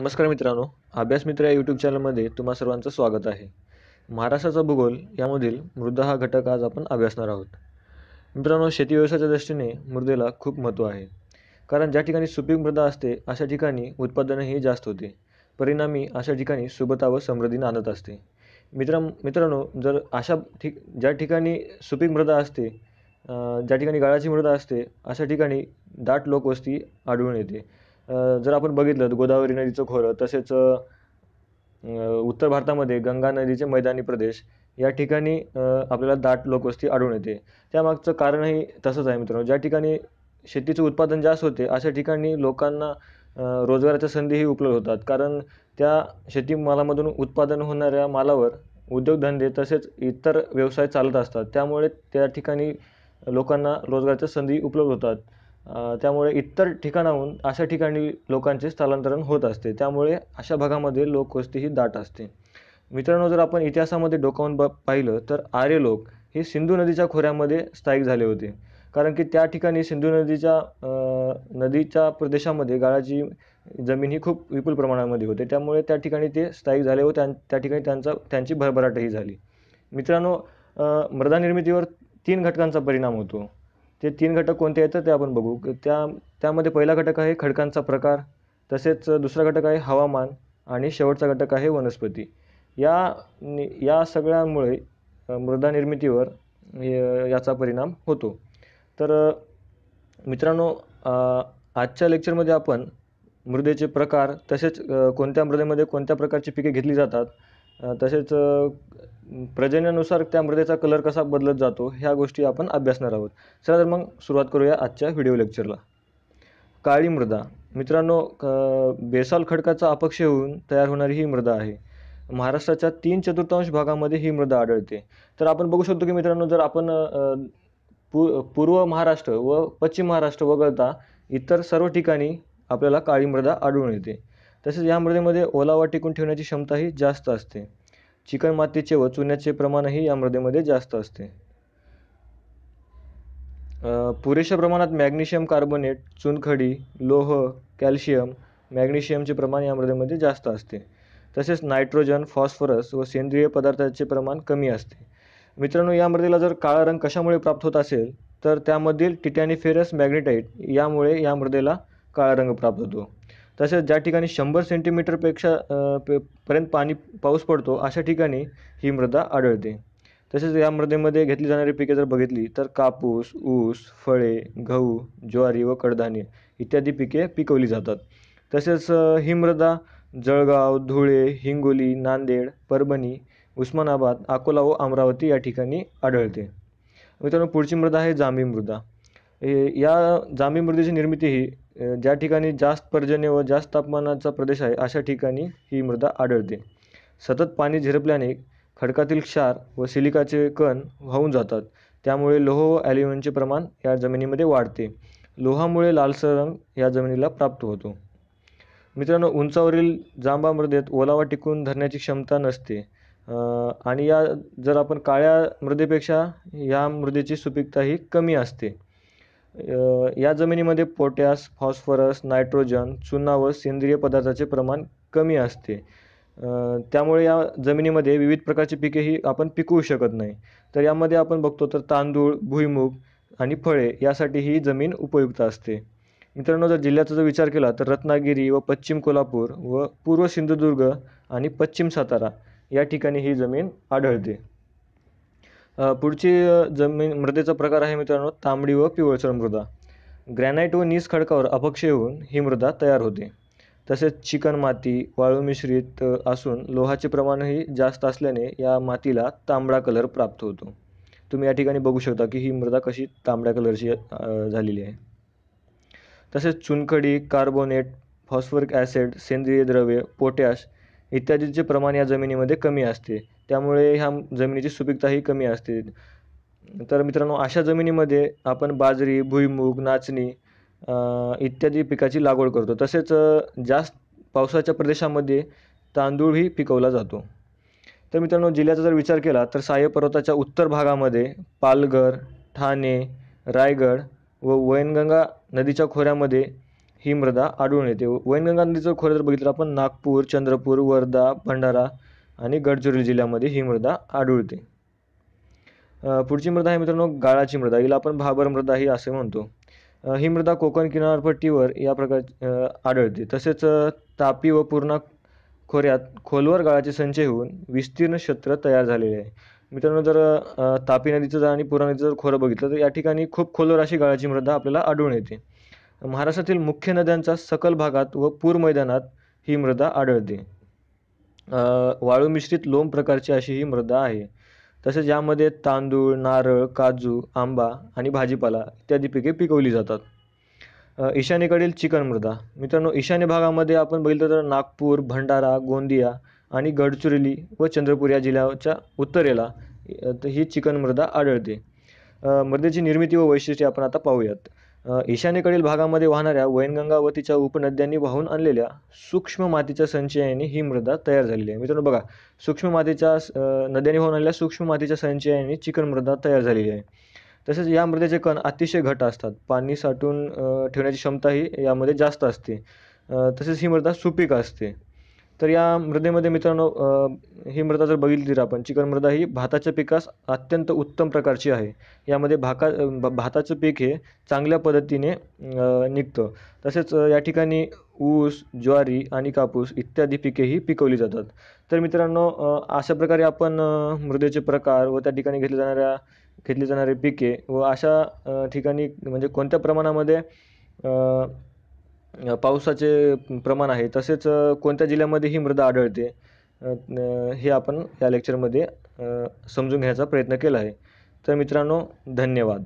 नमस्कार मित्रांनो अभ्यास मित्र या यूट्यूब चॅनलमध्ये तुम्हा सर्वांचं स्वागत आहे महाराष्ट्राचा भूगोल यामधील मृदा हा घटक आज आपण अभ्यासणार आहोत मित्रांनो शेती व्यवसायाच्या दृष्टीने मृदेला खूप महत्त्व आहे कारण ज्या ठिकाणी सुपीक मृदा असते अशा ठिकाणी उत्पादनही जास्त होते परिणामी अशा ठिकाणी सुबता व समृद्धी आणत असते मित्र मित्रांनो जर अशा ठिक ज्या ठिकाणी सुपीक मृदा असते ज्या ठिकाणी गाळाची मृदा असते अशा ठिकाणी दाट लोकवस्ती आढळून येते जर आपण बघितलं तर गोदावरी नदीचं खोरं तसेच उत्तर भारतामध्ये गंगा नदीचे मैदानी प्रदेश या ठिकाणी आपल्याला दाट लोकवस्ती आढळून येते त्यामागचं कारणही तसंच आहे मित्रांनो ज्या ठिकाणी शेतीचं उत्पादन जास्त होते अशा ठिकाणी लोकांना रोजगाराच्या संधीही उपलब्ध होतात कारण त्या शेती मालामधून उत्पादन होणाऱ्या मालावर उद्योगधंदे तसेच इतर व्यवसाय चालत असतात त्यामुळे त्या ठिकाणी लोकांना रोजगाराच्या संधी उपलब्ध होतात त्यामुळे इतर ठिकाणाहून अशा ठिकाणी लोकांचे स्थलांतरण होत असते त्यामुळे अशा भागामध्ये लोकवस्ती ही दाट असते मित्रांनो जर आपण इतिहासामध्ये डोकावून ब पाहिलं तर आर्य लोक हे सिंधू नदीच्या खोऱ्यामध्ये स्थायिक झाले होते कारण की त्या ठिकाणी सिंधू नदीच्या नदीच्या प्रदेशामध्ये गाळाची जमीन ही खूप विपुल प्रमाणामध्ये होते त्यामुळे त्या ठिकाणी ते स्थायिक झाले व त्यां त्या ठिकाणी त्यांचा त्यांची भरभराटही झाली मित्रांनो मृदा निर्मितीवर तीन घटकांचा परिणाम होतो ते तीन घटक कोणते आहेत ते आपण बघू त्या त्यामध्ये पहिला घटक आहे खडकांचा प्रकार तसेच दुसरा घटक आहे हवामान आणि शेवटचा घटक आहे वनस्पती या नि या सगळ्यामुळे मृदा निर्मितीवर याचा परिणाम होतो तर मित्रांनो आजच्या लेक्चरमध्ये आपण मृदेचे प्रकार तसेच कोणत्या मृदेमध्ये कोणत्या प्रकारची पिके घेतली जातात तसेच प्रजन्यानुसार त्या मृदेचा कलर कसा बदलत जातो ह्या गोष्टी आपण अभ्यासणार आहोत चला तर मग सुरुवात करूया आजच्या व्हिडिओ लेक्चरला काळी मृदा मित्रांनो बेसाल खडकाचा अपक्ष होऊन तयार होणारी ही मृदा आहे महाराष्ट्राच्या तीन चतुर्थांश भागामध्ये ही मृदा आढळते तर आपण बघू शकतो की मित्रांनो जर आपण पू पूर्व महाराष्ट्र व पश्चिम महाराष्ट्र वगळता इतर सर्व ठिकाणी आपल्याला काळी मृदा आढळून येते तसेच या मृदेमध्ये ओलावा टिकून ठेवण्याची क्षमता ही जास्त असते चिकण मातीचे व चुन्याचे प्रमाणही या मृदेमध्ये जास्त असते पुरेशा प्रमाणात मॅग्नेशियम कार्बोनेट चुनखडी लोह कॅल्शियम मॅग्नेशियमचे प्रमाण या मृदेमध्ये जास्त असते तसेच नायट्रोजन फॉस्फरस व सेंद्रिय पदार्थाचे प्रमाण कमी असते मित्रांनो या मृदेला जर काळा रंग कशामुळे प्राप्त होत असेल तर त्यामधील टिटॅनिफेरस मॅग्नेटाईट यामुळे या मृदेला काळा रंग प्राप्त होतो तसेच ज्या ठिकाणी शंभर सेंटीमीटरपेक्षा पेपर्यंत पर्यंत पाणी पाऊस पडतो अशा ठिकाणी ही मृदा आढळते तसेच या मृदेमध्ये घेतली जाणारी पिके जर बघितली तर कापूस ऊस फळे गहू ज्वारी व कडधान्य इत्यादी पिके पिकवली जातात तसेच ही मृदा जळगाव धुळे हिंगोली नांदेड परभणी उस्मानाबाद अकोला व अमरावती या ठिकाणी आढळते मित्रांनो पुढची मृदा आहे जांभी मृदा या जांभी मृदेची निर्मिती ही ज्या ठिकाणी जास्त पर्जन्य व जास्त तापमानाचा प्रदेश आहे अशा ठिकाणी ही मृदा आढळते सतत पाणी झिरपल्याने खडकातील क्षार व सिलिकाचे कण वाहून जातात त्यामुळे लोह व ॲल्युमिनियमचे प्रमाण या जमिनीमध्ये वाढते लोहामुळे लालसर रंग या जमिनीला प्राप्त होतो मित्रांनो उंचावरील जांभा मृदेत ओलावा टिकून धरण्याची क्षमता नसते आणि या जर आपण काळ्या मृदेपेक्षा या मृदेची सुपीकता ही कमी असते या जमिनीमध्ये पोटॅश फॉस्फरस नायट्रोजन चुना व सेंद्रिय पदार्थाचे प्रमाण कमी असते त्यामुळे या जमिनीमध्ये विविध प्रकारची पिके ही आपण पिकवू शकत नाही तर यामध्ये आपण बघतो तर तांदूळ भुईमूग आणि फळे यासाठी ही जमीन उपयुक्त असते मित्रांनो जर जिल्ह्याचा जर विचार केला तर रत्नागिरी व पश्चिम कोल्हापूर व पूर्व सिंधुदुर्ग आणि पश्चिम सातारा या ठिकाणी ही जमीन आढळते पुढची जमीन मृदेचा प्रकार आहे मित्रांनो तांबडी व पिवळसर मृदा ग्रॅनाईट व नीस खडकावर अपक्षय होऊन ही मृदा तयार होते तसेच चिकणमाती वाळू मिश्रित असून लोहाचे प्रमाणही जास्त असल्याने या मातीला तांबडा कलर प्राप्त होतो तुम्ही या ठिकाणी बघू शकता की ही मृदा कशी तांबड्या कलरची झालेली आहे तसेच चुनखडी कार्बोनेट फॉस्फरिक ॲसिड सेंद्रिय द्रव्य पोटॅश इत्यादीचे प्रमाण या जमिनीमध्ये कमी असते त्यामुळे ह्या जमिनीची सुपीकताही कमी असते तर मित्रांनो अशा जमिनीमध्ये आपण बाजरी भुईमूग नाचणी इत्यादी पिकाची लागवड करतो तसेच जास्त पावसाच्या प्रदेशामध्ये तांदूळही पिकवला जातो तर मित्रांनो जिल्ह्याचा जर विचार केला तर साह्य पर्वताच्या उत्तर भागामध्ये पालघर ठाणे रायगड व वैनगंगा नदीच्या खोऱ्यामध्ये ही मृदा आढळून येते वैनगंगा नदीचं खोरं जर बघितलं आपण नागपूर चंद्रपूर वर्धा भंडारा आणि गडचिरोली जिल्ह्यामध्ये ही मृदा आढळते पुढची मृदा आहे मित्रांनो गाळाची मृदा हिला आपण भाबर मृदा ही असे म्हणतो ही मृदा कोकण किनारपट्टीवर या प्रकार आढळते तसेच तापी व पूर्णा खोऱ्यात खोलवर गाळाचे संचय होऊन विस्तीर्ण क्षेत्र तयार झालेले आहे मित्रांनो जर तापी नदीचं आणि पूर्णा नदीचं जर खोरं बघितलं तर या ठिकाणी खूप खोलवर अशी गाळाची मृदा आपल्याला आढळून येते महाराष्ट्रातील मुख्य नद्यांचा सकल भागात व पूर मैदानात ही मृदा आढळते वाळू मिश्रित लोम प्रकारची अशी ही मृदा आहे तसेच यामध्ये तांदूळ नारळ काजू आंबा आणि भाजीपाला इत्यादी पिके पिकवली जातात ईशान्येकडील चिकन मृदा मित्रांनो ईशान्य भागामध्ये आपण बघितलं तर नागपूर भंडारा गोंदिया आणि गडचिरोली व चंद्रपूर या जिल्ह्याच्या उत्तरेला ही चिकन मृदा आढळते मृदेची निर्मिती व वैशिष्ट्ये आपण आता पाहूयात ईशान्येकडील भागामध्ये वाहणाऱ्या वैनगंगा उपनद्यांनी वाहून आणलेल्या सूक्ष्म मातीच्या संचयाने ही मृदा तयार झालेली आहे मित्रांनो बघा सूक्ष्म मातीच्या नद्यांनी वाहून आणलेल्या सूक्ष्म मातीच्या संचयाने चिकन मृदा तयार झालेली आहे तसेच या मृदेचे कण अतिशय घट असतात पाणी साठून ठेवण्याची क्षमता ही यामध्ये जास्त असते तसेच ही मृदा सुपीक असते तर या मृदेमध्ये मित्रांनो ही मृदा जर बघितली तर आपण चिकन मृदा ही भाताच्या पिकास अत्यंत उत्तम प्रकारची आहे यामध्ये भाका भाताचं पीक हे चांगल्या पद्धतीने निघतं तसेच या ठिकाणी ऊस ज्वारी आणि कापूस इत्यादी पिकेही पिकवली जातात तर मित्रांनो अशा प्रकारे आपण मृदेचे प्रकार व त्या ठिकाणी घेतल्या जाणाऱ्या घेतली जाणारी पिके व अशा ठिकाणी म्हणजे कोणत्या प्रमाणामध्ये पावसाचे प्रमाण आहे तसेच कोणत्या जिल्ह्यामध्ये ही मृदा आढळते हे आपण या लेक्चरमध्ये समजून घेण्याचा प्रयत्न केला आहे तर मित्रांनो धन्यवाद